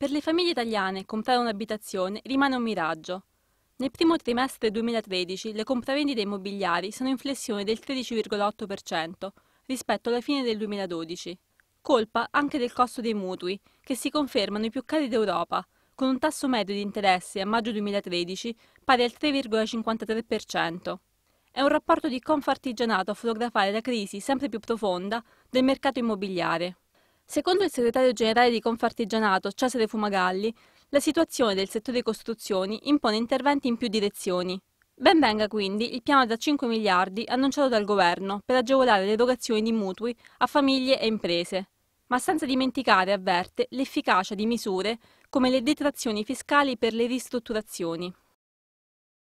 Per le famiglie italiane comprare un'abitazione rimane un miraggio. Nel primo trimestre 2013 le compravendite immobiliari sono in flessione del 13,8% rispetto alla fine del 2012. Colpa anche del costo dei mutui, che si confermano i più cari d'Europa, con un tasso medio di interesse a maggio 2013 pari al 3,53%. È un rapporto di Confartigianato a fotografare la crisi sempre più profonda del mercato immobiliare. Secondo il segretario generale di Confartigianato, Cesare Fumagalli, la situazione del settore costruzioni impone interventi in più direzioni. Ben venga quindi il piano da 5 miliardi annunciato dal governo per agevolare l'erogazione di mutui a famiglie e imprese, ma senza dimenticare, avverte, l'efficacia di misure come le detrazioni fiscali per le ristrutturazioni.